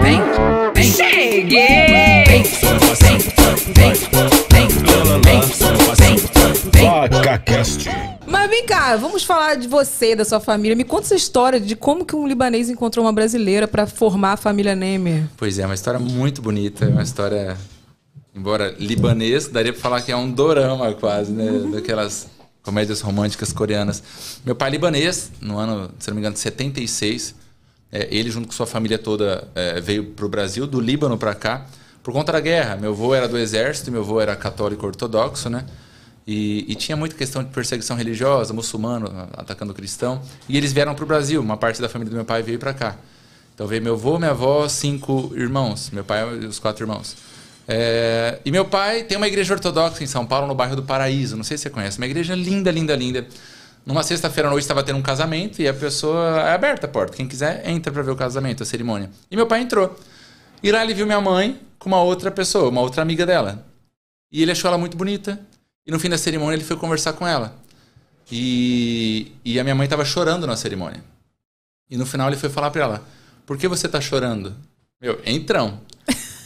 Vem, vem, cheguei! Vem, vem, vem, vem, vem, vem, vem. Mas vem cá, vamos falar de você, da sua família. Me conta essa história de como que um libanês encontrou uma brasileira para formar a família Nemer. Pois é, uma história muito bonita, uma história embora libanês, daria pra falar que é um dorama quase, né, uhum. daquelas comédias românticas coreanas. Meu pai é libanês, no ano, se não me engano, 76, é, ele, junto com sua família toda, é, veio para o Brasil, do Líbano para cá, por conta da guerra. Meu avô era do exército, meu avô era católico ortodoxo, né? E, e, tinha muita questão de perseguição religiosa, muçulmano atacando cristão. E eles vieram para o Brasil, uma parte da família do meu pai veio para cá. Então veio meu avô, minha avó, cinco irmãos. Meu pai e os quatro irmãos. É, e meu pai tem uma igreja ortodoxa em São Paulo, no bairro do Paraíso. Não sei se você conhece. Uma igreja linda, linda, linda. Numa sexta-feira à noite estava tendo um casamento e a pessoa é aberta a porta. Quem quiser entra para ver o casamento, a cerimônia. E meu pai entrou. E lá ele viu minha mãe com uma outra pessoa, uma outra amiga dela. E ele achou ela muito bonita. E no fim da cerimônia ele foi conversar com ela. E, e a minha mãe estava chorando na cerimônia. E no final ele foi falar para ela: Por que você tá chorando? Meu, entrão.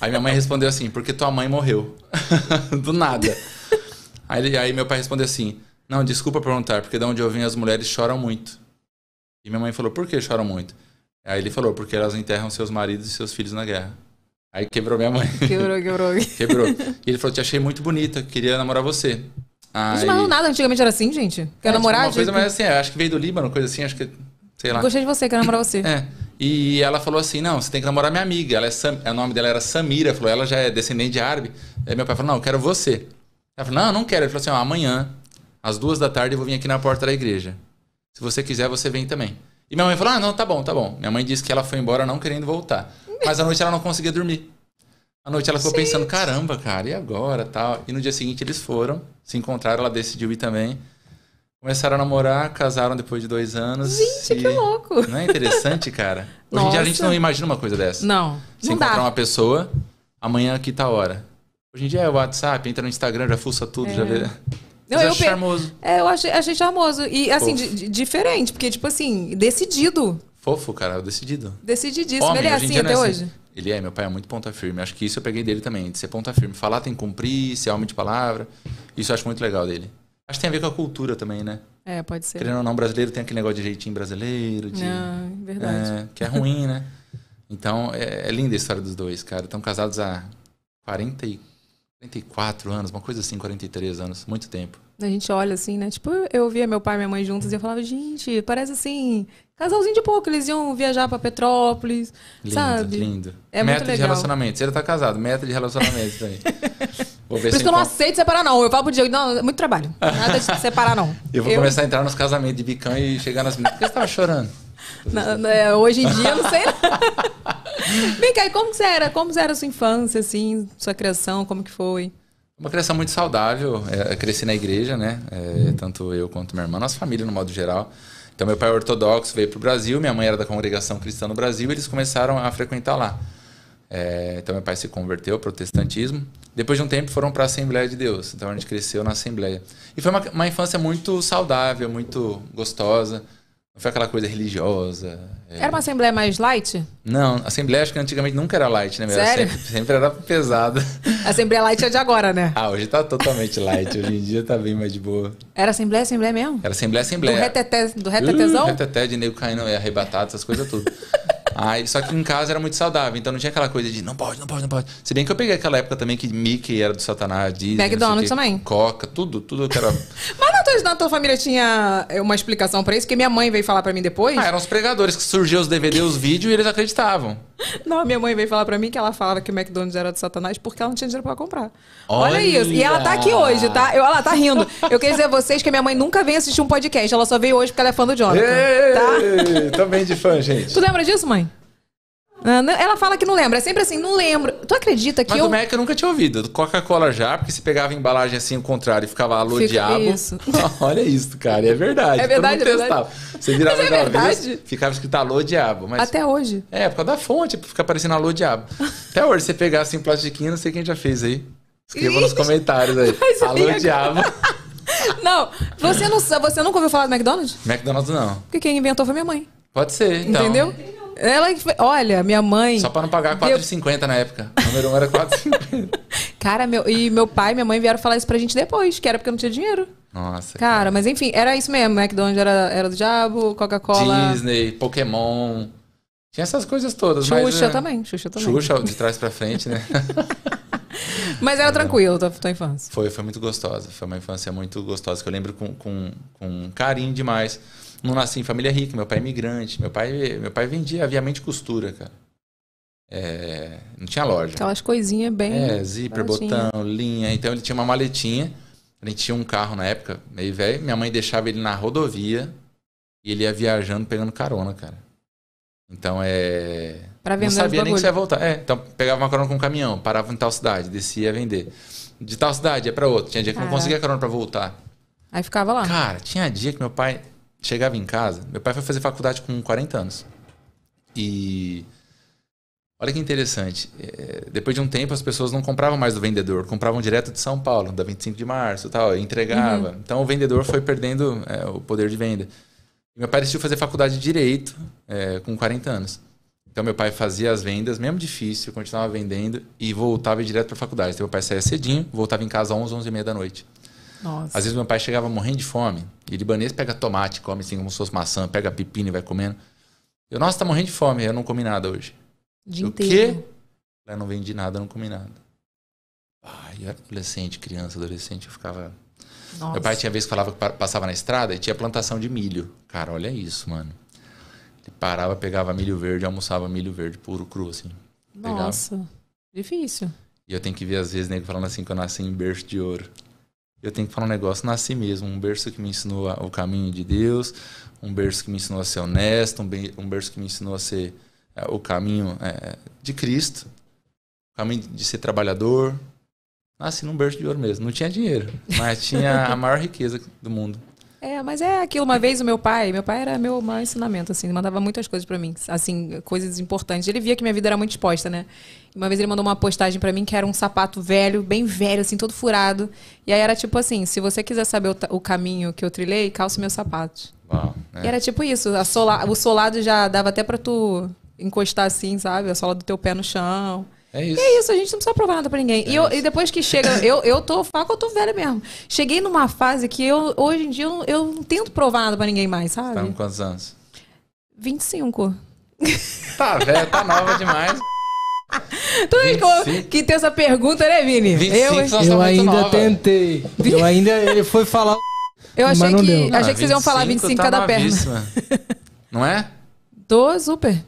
Aí minha mãe respondeu assim: Porque tua mãe morreu. Do nada. Aí, aí meu pai respondeu assim: não, desculpa perguntar, porque de onde eu vim as mulheres choram muito. E minha mãe falou, por que choram muito? Aí ele falou, porque elas enterram seus maridos e seus filhos na guerra. Aí quebrou minha mãe. Quebrou, quebrou. quebrou. E ele falou, te achei muito bonita, queria namorar você. Aí... Gente, mas não é nada, antigamente era assim, gente. É, Quer é, namorar? uma coisa, mais assim, é, acho que veio do Líbano, coisa assim, acho que, sei lá. Gostei de você, quero namorar você. É. E ela falou assim: não, você tem que namorar minha amiga. Ela é Sam... O nome dela era Samira. Falou, ela já é descendente de árabe. Aí meu pai falou: não, eu quero você. Ela falou: não, não quero. Ele falou assim: ó, amanhã às duas da tarde eu vou vir aqui na porta da igreja. Se você quiser, você vem também. E minha mãe falou: Ah, não, tá bom, tá bom. Minha mãe disse que ela foi embora não querendo voltar. Mas à noite ela não conseguia dormir. À noite ela ficou pensando: caramba, cara, e agora? tal. E no dia seguinte eles foram, se encontraram, ela decidiu ir também. Começaram a namorar, casaram depois de dois anos. Gente, e... que louco! Não é interessante, cara? Hoje Nossa. em dia a gente não imagina uma coisa dessa. Não. Se não encontrar dá. uma pessoa, amanhã aqui tá a hora. Hoje em dia é o WhatsApp, entra no Instagram, já fuça tudo, é. já vê. Não, eu achei charmoso. É, eu achei, achei charmoso. E assim, diferente, porque, tipo assim, decidido. Fofo, cara, decidido. Decididíssimo. Homem, Ele assim é assim até é assim. hoje. Ele é, meu pai é muito ponta firme. Acho que isso eu peguei dele também, de ser ponta firme. Falar tem que cumprir, ser homem de palavra. Isso eu acho muito legal dele. Acho que tem a ver com a cultura também, né? É, pode ser. Querendo ou não, brasileiro tem aquele negócio de jeitinho brasileiro, de. Não, é verdade. É, que é ruim, né? Então, é, é linda a história dos dois, cara. Estão casados há 44 44 anos, uma coisa assim, 43 anos, muito tempo. A gente olha assim, né? Tipo, eu via meu pai e minha mãe juntos e eu falava, gente, parece assim, casalzinho de pouco, eles iam viajar para Petrópolis, lindo, sabe? Lindo, é Meta muito de relacionamento. Você já tá casado, meta de relacionamento também. Vou ver Por isso que eu não aceito separar, não. Eu falo pro Diego, não, é muito trabalho. Nada de separar, não. eu vou eu... começar a entrar nos casamentos de bican e chegar nas meninas. Por que você tava chorando? Não, não, é, hoje em dia, não sei. Vem cá, e como que era? Como que era a sua infância, assim, sua criação, como que foi? Uma criação muito saudável. É, cresci na igreja, né? É, hum. Tanto eu quanto minha irmã, nossa família no modo geral. Então, meu pai é ortodoxo, veio para o Brasil, minha mãe era da congregação cristã no Brasil, e eles começaram a frequentar lá. É, então, meu pai se converteu ao protestantismo. Depois de um tempo, foram para a Assembleia de Deus. Então, a gente cresceu na Assembleia. E foi uma, uma infância muito saudável, muito gostosa. Não foi aquela coisa religiosa. É... Era uma assembleia mais light? Não, assembleia acho que antigamente nunca era light, né? Sério? Era sempre, sempre, era pesada. assembleia light é de agora, né? Ah, hoje tá totalmente light. Hoje em dia tá bem mais de boa. Era assembleia, assembleia mesmo? Era assembleia, assembleia. Do, reteté, do Retetézão. Uh, reteté de nego caindo, é, arrebatado, essas coisas tudo. Aí, só que em casa era muito saudável, então não tinha aquela coisa de não pode, não pode, não pode. Se bem que eu peguei aquela época também que Mickey era do Satanás, Disney, McDonald's também. Coca, tudo, tudo que era. Mas na tua, na tua família tinha é, uma explicação para isso, que minha mãe veio falar para mim depois. Ah, eram os pregadores que surgiam os DVD, os vídeos e eles acreditavam. Não, minha mãe veio falar pra mim que ela falava que o McDonald's era do satanás porque ela não tinha dinheiro pra comprar. Olha, Olha isso. E ela tá aqui hoje, tá? Eu, ela tá rindo. Eu quero dizer a vocês que a minha mãe nunca veio assistir um podcast. Ela só veio hoje porque ela é fã do Jonathan. Ei, tá? Também de fã, gente. Tu lembra disso, mãe? Ah, ela fala que não lembra. É sempre assim, não lembro. Tu acredita que Mas eu... do Mac eu nunca tinha ouvido. Coca-Cola já, porque se pegava a embalagem assim, o contrário, e ficava alô diabo. diabo. Isso. Ah, olha isso, cara. É verdade. É verdade, é verdade. Você virava Mas é verdade. Vez, ficava escrito alô diabo. Mas... Até hoje. É, por causa da fonte, fica parecendo alô diabo. Até hoje, você pegar assim, plastiquinho, não sei quem já fez aí. Escreva nos comentários aí. Mas alô é diabo. não, você não você nunca ouviu falar do McDonald's? McDonald's não. Porque quem inventou foi minha mãe. Pode ser, então. Entendeu? Ela, olha, minha mãe. Só pra não pagar 4,50 deu... na época. O número 1 um era 4,50. cara, meu, e meu pai e minha mãe vieram falar isso pra gente depois, que era porque eu não tinha dinheiro. Nossa. Cara, cara. mas enfim, era isso mesmo. McDonald's era, era do diabo, Coca-Cola. Disney, Pokémon. Tinha essas coisas todas, Xuxa mas, é, também, Xuxa também. Xuxa de trás pra frente, né? mas era é. tranquilo tua, tua infância. Foi, foi muito gostosa. Foi uma infância muito gostosa, que eu lembro com, com, com carinho demais não nasci em família rica, meu pai é imigrante, meu pai, meu pai vendia aviamente costura, cara. É, não tinha loja. Aquelas coisinhas bem. É, zíper, botão, linha. Então ele tinha uma maletinha. A gente tinha um carro na época, meio velho. Minha mãe deixava ele na rodovia e ele ia viajando pegando carona, cara. Então é. Pra vender não sabia nem que você ia voltar. É, então pegava uma carona com um caminhão, parava em tal cidade, descia a vender. De tal cidade, ia pra outro Tinha dia que Caraca. não conseguia carona pra voltar. Aí ficava lá. Cara, tinha dia que meu pai chegava em casa, meu pai foi fazer faculdade com 40 anos. E olha que interessante, é, depois de um tempo as pessoas não compravam mais do vendedor, compravam direto de São Paulo, da 25 de março, tal, entregava. Uhum. Então o vendedor foi perdendo é, o poder de venda. E meu pai decidiu fazer faculdade de direito é, com 40 anos. Então meu pai fazia as vendas, mesmo difícil, continuava vendendo e voltava direto para a faculdade. Então meu pai saía cedinho, voltava em casa às 11, 11 e meia da noite. Nossa. Às vezes meu pai chegava morrendo de fome. E libanês pega tomate, come assim como se fosse maçã, pega pepino e vai comendo. Eu, nossa, tá morrendo de fome, eu não comi nada hoje. de inteiro. quê? Eu não vendi nada, eu não comi nada. Ai, eu era adolescente, criança, adolescente, eu ficava. Nossa. Meu pai tinha vez que falava que passava na estrada e tinha plantação de milho. Cara, olha isso, mano. Ele parava, pegava milho verde, almoçava milho verde puro cru, assim. Nossa, pegava. difícil. E eu tenho que ver, às vezes, nego falando assim que eu nasci em berço de ouro eu tenho que falar um negócio, nasci mesmo, um berço que me ensinou o caminho de Deus, um berço que me ensinou a ser honesto, um berço que me ensinou a ser é, o caminho é, de Cristo, o caminho de ser trabalhador. Nasci num berço de ouro mesmo, não tinha dinheiro, mas tinha a maior riqueza do mundo. É, mas é aquilo. Uma vez o meu pai, meu pai era meu maior ensinamento, assim, mandava muitas coisas para mim, assim, coisas importantes. Ele via que minha vida era muito exposta, né? Uma vez ele mandou uma postagem para mim que era um sapato velho, bem velho, assim, todo furado. E aí era tipo assim: se você quiser saber o, o caminho que eu trilhei, calce meus sapatos. Uau, é. E era tipo isso: sola, o solado já dava até pra tu encostar assim, sabe? A sola do teu pé no chão. É isso. é isso, a gente não precisa provar nada pra ninguém. É e, eu, e, depois que chega, eu, eu tô, falo que eu tô velha mesmo. Cheguei numa fase que eu, hoje em dia, eu, eu não tento provar nada pra ninguém mais, sabe? Tá com quantos anos? 25. Tá velha, tá nova demais. Tu é que tem essa pergunta, né, Vini? 25, eu, eu, eu ainda nova. tentei. Eu ainda. Ele foi falar. Eu achei que, deu. achei que vocês iam falar 25 ah, tá cada perna. Não é? Tô super.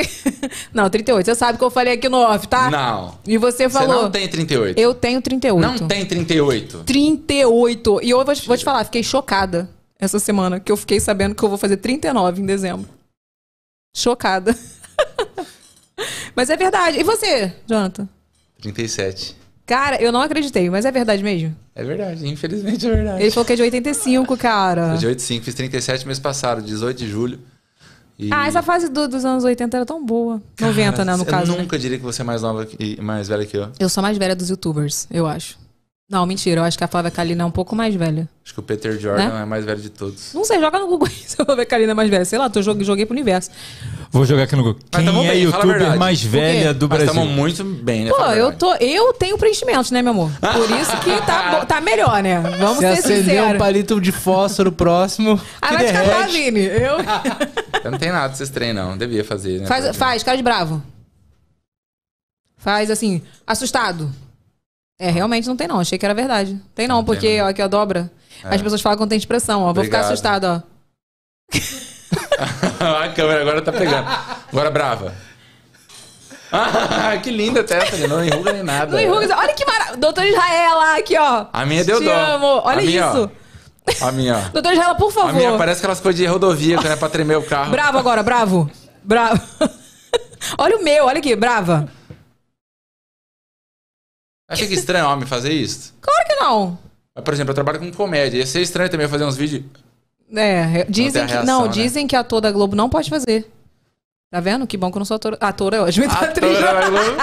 Não, 38. Você sabe que eu falei aqui no off, tá? Não. E você falou. Você não tem 38. Eu tenho 38. Não tem 38. 38. E eu vou, vou te falar, fiquei chocada essa semana, que eu fiquei sabendo que eu vou fazer 39 em dezembro. Chocada. mas é verdade. E você, Jonathan? 37. Cara, eu não acreditei, mas é verdade mesmo? É verdade, infelizmente é verdade. Ele falou que é de 85, cara. Eu de 85, fiz 37 mês passado, 18 de julho. E... Ah, essa fase do, dos anos 80 era tão boa. Cara, 90, né, no caso. Eu né? nunca né? diria que você é mais nova e mais velha que eu. Eu sou mais velha dos youtubers, eu acho. Não, mentira. Eu acho que a Flávia Kalina é um pouco mais velha. Acho que o Peter Jordan né? é mais velho de todos. Não sei, joga no Google se a Flávia Kalina é mais velha. Sei lá, tô, joguei, joguei pro universo. Vou jogar aqui no Google. Mas Quem é a youtuber mais velha do Mas Brasil? Estamos muito bem, né? Pô, eu, tô, eu tenho preenchimento, né, meu amor? Por isso que tá, tá melhor, né? Vamos Se ser acender um palito de fósforo próximo. Aí ah, vai te catar, Vini. Eu... Eu não tenho nada desses trem, não. Devia fazer, né? faz, faz, cara de bravo. Faz assim, assustado. É, realmente não tem não. Achei que era verdade. Tem não, não porque tem, não. ó, aqui, ó, dobra. É. As pessoas falam que não tem expressão, ó. Obrigado. Vou ficar assustado, ó. a câmera agora tá pegando. Agora brava. Ah, que linda a testa, né? não enruga nem nada. Não enruga. Olha que maravilha. Doutor Israel aqui, ó. A minha deu Te dó. Amo. Olha a minha, isso. Ó. A minha, ó. Doutor Israel, por favor. A minha parece elas foi de rodovia, que era é pra tremer o carro. Bravo agora, bravo. Bravo. olha o meu, olha aqui, brava. Achei que é estranho homem fazer isso. Claro que não. Mas, por exemplo, eu trabalho com comédia. Ia ser estranho também fazer uns vídeos. É, dizem não que. não, né? dizem que ator da Globo não pode fazer. Tá vendo? Que bom que eu não sou ator, ator é então hoje. Me atriz, da Globo.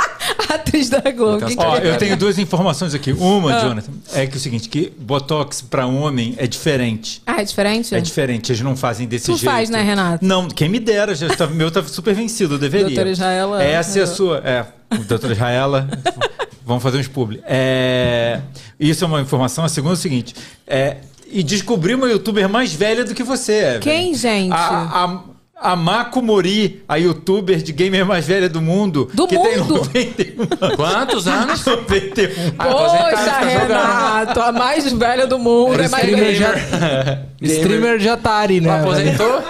atriz da Globo. Ó, eu tenho duas informações aqui. Uma, ah. Jonathan, é que é o seguinte, que Botox para homem é diferente. Ah, é diferente? É diferente, eles não fazem desse tu jeito. Tu faz, né, Renato? Não, quem me dera, já tá, meu tá super vencido, eu deveria. Doutora ela. Essa é a é. sua... É, doutora Israela. vamos fazer uns públicos. É, isso é uma informação. A segunda é o seguinte. É, e descobri uma youtuber mais velha do que você. Quem, gente? A, a, a Mako Mori, a youtuber de gamer mais velha do mundo. Do que mundo? Tem 91 Quantos anos? 91. Poxa, ah, tá Renato, a mais velha do mundo. Era é mais streamer, já, streamer de Atari, né? Aposentou?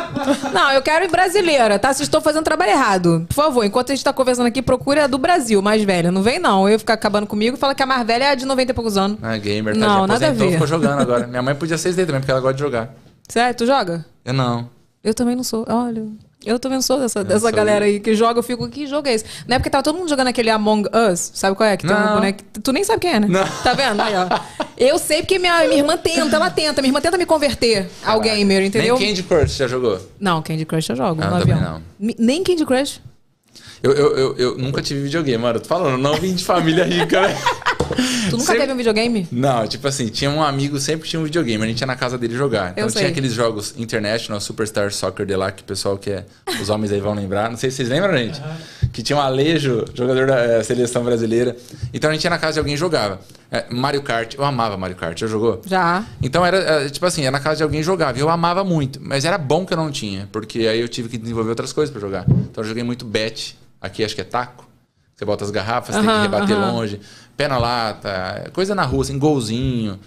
Não, eu quero ir brasileira, tá? se estou fazendo trabalho errado. Por favor, enquanto a gente tá conversando aqui, procura a do Brasil, mais velha. Não vem, não. Eu ficar acabando comigo e fala que a mais velha é a de 90 e poucos anos. Ah, gamer, tá? Não, nada a ver. ficou jogando agora. Minha mãe podia ser isso daí também, porque ela gosta de jogar. Certo, Tu joga? Eu não. Eu também não sou. Olha, eu também sou dessa, dessa sou... galera aí que joga, eu fico, que jogo é esse? é porque tava tá todo mundo jogando aquele Among Us, sabe qual é? Que tem um boneco. Tu nem sabe quem é, né? Não. Tá vendo? Aí, ó. Eu sei porque minha, minha irmã tenta, ela tenta, minha irmã tenta me converter Caraca. ao gamer, entendeu? Nem Candy Crush já jogou? Não, Candy Crush eu jogo. Ah, não, também avião. não. Nem Candy Crush? Eu, eu, eu, eu, nunca tive videogame, mano. Tô falando, não vim de família rica, né? Tu nunca sempre... teve um videogame? Não, tipo assim, tinha um amigo, sempre tinha um videogame, a gente ia na casa dele jogar. Então Eu tinha sei. aqueles jogos International, Superstar Soccer de lá, que o pessoal que é. Os homens aí vão lembrar. Não sei se vocês lembram, gente. Que tinha um Alejo, jogador da é, seleção brasileira. Então a gente ia na casa de alguém e jogava. É, Mario Kart, eu amava Mario Kart. Já jogou? Já. Então era, é, tipo assim, ia na casa de alguém e jogava. E eu amava muito. Mas era bom que eu não tinha, porque aí eu tive que desenvolver outras coisas para jogar. Então eu joguei muito bet. Aqui acho que é taco. Você bota as garrafas, uhum, tem que rebater uhum. longe pé na lata, coisa na rua, assim, golzinho.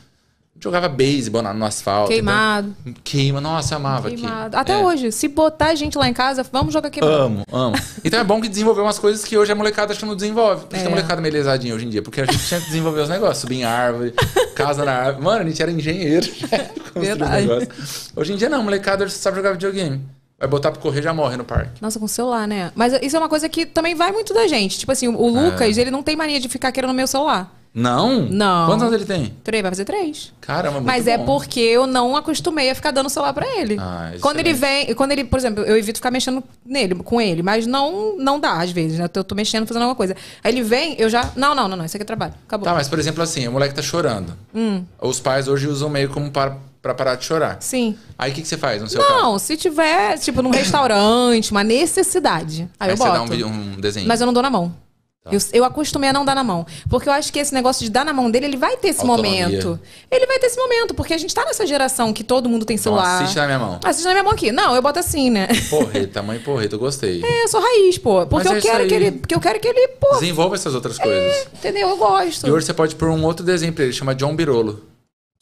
Jogava beisebol no asfalto. Queimado. Então, queima, nossa, amava queimado. Até é. hoje, se botar a gente lá em casa, vamos jogar queimado. Amo, amo. então é bom que desenvolveu umas coisas que hoje a molecada acho que não desenvolve. Por isso é. a molecada é meio lesadinha hoje em dia, porque a gente tinha que desenvolver os negócios, subir em árvore, casa na árvore. Mano, a gente era engenheiro, né? Verdade. Hoje em dia não, a molecada sabe jogar videogame. Vai botar pra correr, já morre no parque. Nossa, com o celular, né? Mas isso é uma coisa que também vai muito da gente. Tipo assim, o é. Lucas, é. ele não tem mania de ficar querendo meu celular. Não? Não. Quantos anos ele tem? Três, vai fazer três. Caramba, muito Mas é bom. é porque eu não acostumei a ficar dando celular pra ele. Ah, quando ele é. vem, quando ele, por exemplo, eu evito ficar mexendo nele, com ele, mas não não dá às vezes, né? Eu tô, eu tô mexendo, fazendo alguma coisa. Aí ele vem, eu já, não, não, não, não, isso aqui é trabalho. Acabou. Tá, mas por exemplo assim, o moleque tá chorando. Hum. Os pais hoje usam meio como para para parar de chorar. Sim. Aí o que, que você faz no seu não, caso? Não, se tiver, tipo, num restaurante, uma necessidade. Aí, aí eu você boto. dá um, um desenho. Mas eu não dou na mão. Tá. Eu, eu acostumei a não dar na mão. Porque eu acho que esse negócio de dar na mão dele, ele vai ter esse Autonomia. momento. Ele vai ter esse momento, porque a gente tá nessa geração que todo mundo tem então, celular. Então assiste na minha mão. Assiste na minha mão aqui. Não, eu boto assim, né? Porreta, mãe porreta, eu gostei. É, eu sou raiz, pô. Porque Mas é eu é quero que ele. Porque eu quero que ele, pô. Desenvolva essas outras coisas. É, entendeu? Eu gosto. E hoje você pode pôr um outro desenho pra ele, chama John Birolo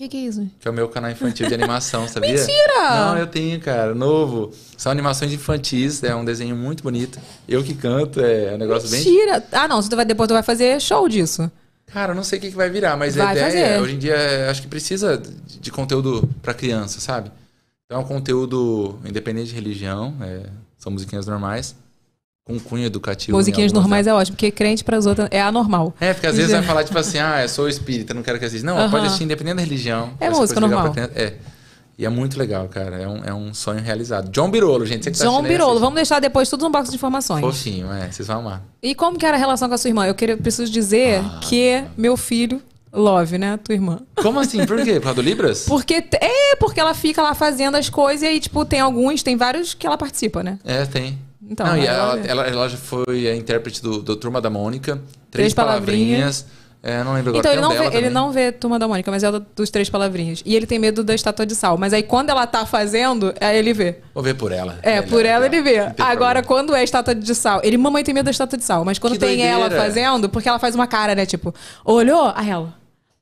que, que é isso? Que é o meu canal infantil de animação, sabia? Mentira! Não, eu tenho, cara, novo. São animações infantis, é um desenho muito bonito. Eu que canto, é um negócio Mentira. bem. Mentira! Ah, não, você vai, depois tu vai fazer show disso. Cara, eu não sei o que, que vai virar, mas vai a ideia, fazer. É, hoje em dia, é, acho que precisa de, de conteúdo para criança, sabe? Então é um conteúdo independente de religião, é, são musiquinhas normais um cunho educativo. Musiquinhas normais é ótimo, porque crente para as outras é anormal. É, porque às vezes vai falar tipo assim, ah, eu sou espírita, não quero que assista. Não, pode assistir independente da religião. É música normal. É. E é muito legal, cara. É um, é um sonho realizado. John Birolo, gente. Você que tá John Birolo. Vamos deixar depois tudo no box de informações. Fofinho, é. Vocês vão amar. E como que era a relação com a sua irmã? Eu queria, preciso dizer ah, que meu filho Love, né? Tua irmã. Como assim? Por quê? Por causa do Libras? Porque. É, porque ela fica lá fazendo as coisas e aí, tipo, tem alguns, tem vários que ela participa, né? É, tem. Então, Não, e ela, é. ela, ela, já foi a intérprete do, do Turma da Mônica. Três, três palavrinhas. palavrinhas. É, não lembro agora. Então ele, não vê, ele não vê Turma da Mônica, mas é dos três palavrinhas. E ele tem medo da estátua de sal. Mas aí quando ela tá fazendo, aí é, ele vê. Vou ver por ela. É, é por ela, ela, ele vê. Agora, problema. quando é estátua de sal, ele, mamãe tem medo da estátua de sal. Mas quando que tem doideira. ela fazendo, porque ela faz uma cara, né? Tipo, olhou, aí ela,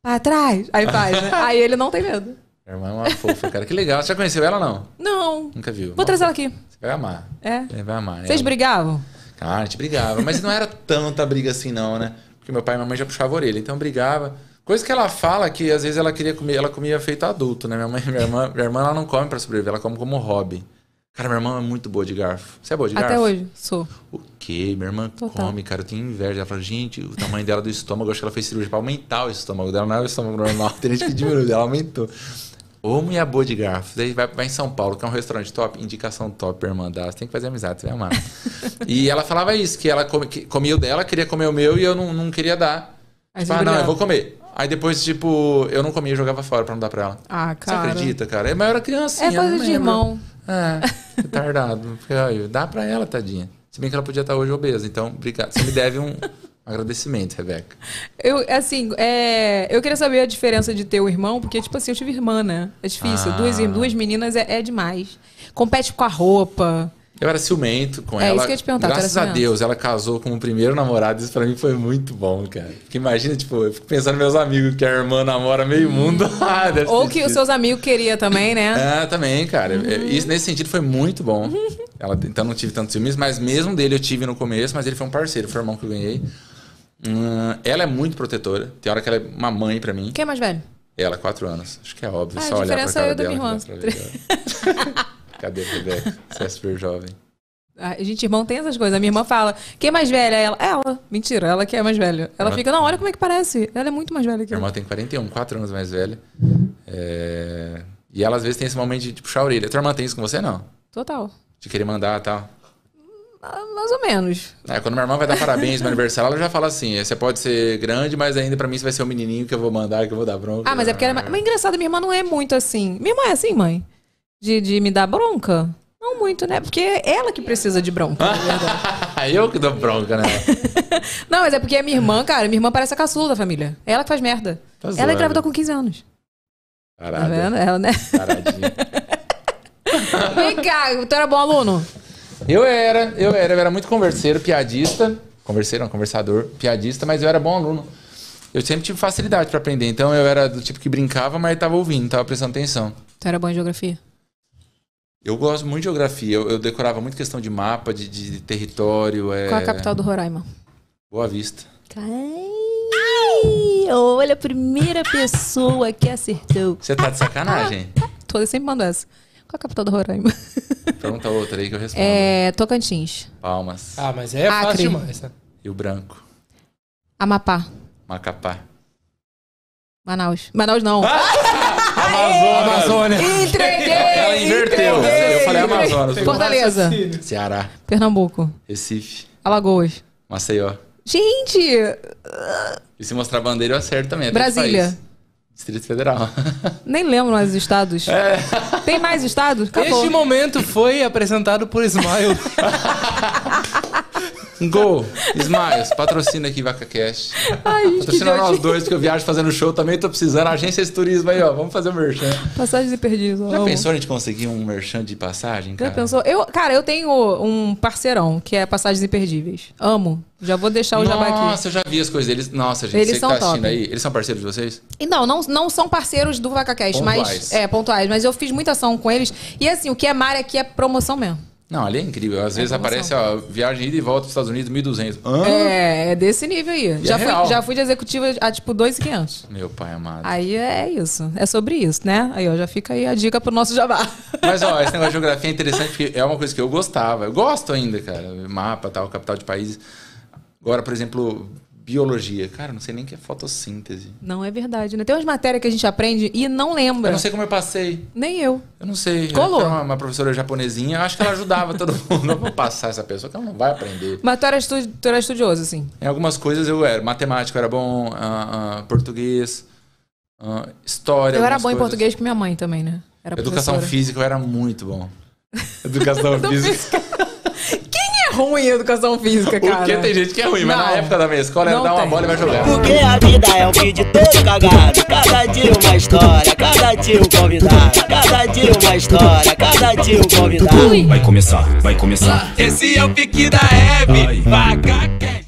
pra trás. Aí faz, né? aí ele não tem medo. irmã é uma fofa, cara. Que legal. Você já conheceu ela não? Não. Nunca viu. Vou trazer ela aqui vai amar. É? é? vai amar. Vocês é. brigavam? Cara, ah, a gente brigava. Mas não era tanta briga assim, não, né? Porque meu pai e minha mãe já puxavam a orelha. Então brigava. Coisa que ela fala que às vezes ela queria comer, ela comia feito adulto, né? Minha, mãe, minha irmã, minha irmã ela não come para sobreviver, ela come como hobby. Cara, minha irmã é muito boa de garfo. Você é boa de Até garfo? Até hoje, sou. O quê? Minha irmã Total. come, cara, eu tenho inveja. Ela fala, gente, o tamanho dela do estômago, acho que ela fez cirurgia pra aumentar o estômago dela, não é o estômago normal, tem gente que diminuiu, ela aumentou. Homem e a boa de garfo. Daí vai, vai em São Paulo, que é um restaurante top, indicação top, irmã dá. Você tem que fazer amizade, você vai amar. e ela falava isso, que ela comia o dela, queria comer o meu e eu não, não queria dar. Aí tipo, ah, não, eu vou comer. Aí depois, tipo, eu não comia e jogava fora pra não dar pra ela. Ah, cara. Você acredita, cara? É maior criança, É coisa de irmão. É, retardado. Porque, dá pra ela, tadinha. Se bem que ela podia estar hoje obesa, então, obrigado. Você me deve um. Agradecimento, Rebeca. Eu, assim, é, eu queria saber a diferença de ter o irmão, porque, tipo assim, eu tive irmã, né? É difícil. Ah. Duas, duas meninas é, é, demais. Compete com a roupa. Eu era ciumento com é, ela. É isso que eu ia te perguntar. Graças a Deus, ela casou com o primeiro namorado. Isso pra mim foi muito bom, cara. Porque imagina, tipo, eu fico pensando nos meus amigos que a irmã namora meio mundo. Hum. Ah, Ou que os seus amigos queriam também, né? Ah, também, cara. É, uhum. Isso, nesse sentido, foi muito bom. Uhum. Ela, então não tive tantos ciúmes, mas mesmo dele eu tive no começo, mas ele foi um parceiro, foi o irmão que eu ganhei. Hum, ela é muito protetora. Tem hora que ela é uma mãe para mim. Quem é mais velho? Ela, quatro anos. Acho que é óbvio. Ah, só a olhar pra é cara eu dela. Irmã. Cadê o bebê Você é super jovem. A ah, gente, irmão, tem essas coisas. A minha irmã fala, quem é mais velha? Ela, é ela. Mentira, ela que é mais velha. Ela fica, não, olha como é que parece. Ela é muito mais velha que eu. Minha irmã tem 41, 4 anos mais velha. É... E ela, às vezes, tem esse momento de, de tipo, puxar a orelha. Tua irmã tem isso com você, não? Total. De querer mandar e tal. Ah, mais ou menos. É, quando minha irmã vai dar parabéns no aniversário, ela já fala assim: você pode ser grande, mas ainda para mim você vai ser o um menininho que eu vou mandar, que eu vou dar bronca. Ah, mas é porque era. Mas engraçado, minha irmã não é muito assim. Minha irmã é assim, mãe? De, de me dar bronca? Não muito, né? Porque é ela que precisa de bronca, na verdade. É eu que dou bronca, né? não, mas é porque a minha irmã, cara, minha irmã parece a caçula da família. É ela que faz merda. Tá ela é gravadora com 15 anos. Parada. Tá vendo? Ela, né? Paradinha. Vem cá, tu era bom aluno? Eu era, eu era, eu era muito converseiro, piadista. Converseiro, não, conversador, piadista, mas eu era bom aluno. Eu sempre tive facilidade para aprender, então eu era do tipo que brincava, mas tava ouvindo, tava prestando atenção. Tu era bom em geografia? Eu gosto muito de geografia. Eu, eu decorava muito questão de mapa, de, de território. É... Qual a capital do Roraima? Boa Vista. Ai, olha, a primeira pessoa que acertou. Você tá de sacanagem. Toda sempre mandando essa. Qual a capital do Roraima? Pergunta outra aí que eu respondo. É Tocantins. Palmas. Ah, mas é fácil demais. Né? O Branco. Amapá. Macapá. Manaus. Manaus não. Ah! Amazonas. Amazônia. Entreguei! Ela inverteu. Entreguei. Eu falei Amazonas. Fortaleza. Ceará. Pernambuco. Recife. Alagoas. Maceió. Gente! E se mostrar bandeira, eu acerto também. É Brasília. Distrito Federal. Nem lembro mais os estados. É. Tem mais estados? Acabou. Este momento foi apresentado por Smile. Go! Smiles, patrocina aqui VacaCast. patrocina nós dois, que eu viajo fazendo show também, tô precisando. Agência de turismo aí, ó. Vamos fazer o um merchan. Passagens e perdidos. Já vamos. pensou a gente conseguir um merchan de passagem? Cara? Já pensou? Eu, cara, eu tenho um parceirão que é Passagens Imperdíveis. Amo. Já vou deixar o Nossa, jabá aqui. Nossa, eu já vi as coisas deles. Nossa, gente, eles você são que tá assistindo top. aí, eles são parceiros de vocês? E não, não, não são parceiros do VacaCast, mas. É, pontuais. Mas eu fiz muita ação com eles. E assim, o que é mar aqui é, é promoção mesmo. Não, ali é incrível. Às é vezes aparece, ó, viagem ida e volta para os Estados Unidos, 1.200. Ah! É, é desse nível aí. já, é fui, já fui de executiva a, tipo, 2.500. Meu pai amado. Aí é isso. É sobre isso, né? Aí, ó, já fica aí a dica pro nosso jabá. Mas, ó, esse negócio de geografia é interessante porque é uma coisa que eu gostava. Eu gosto ainda, cara. Mapa, tal, capital de países. Agora, por exemplo, biologia. Cara, não sei nem o que é fotossíntese. Não é verdade, né? Tem umas matérias que a gente aprende e não lembra. Eu não sei como eu passei. Nem eu. Eu não sei. Colou. Uma, uma, professora japonesinha, acho que ela ajudava todo mundo. Eu vou passar essa pessoa, que ela não vai aprender. Mas tu era, tu era estudioso, assim? Em algumas coisas eu era. Matemática era bom, uh, uh, português, uh, história. Eu era bom coisas. em português com minha mãe também, né? Era Educação professora. física eu era muito bom. Educação física ruim a educação física, cara. Porque tem gente que é ruim, mas não. na época da minha escola era dar uma tem. bola e vai jogar. Porque a vida é um vídeo todo cagado. Cada dia uma história, cada dia um convidado. Cada dia uma história, cada dia um convidado. Vai começar, vai começar. Esse é o pique da Hebe, vaca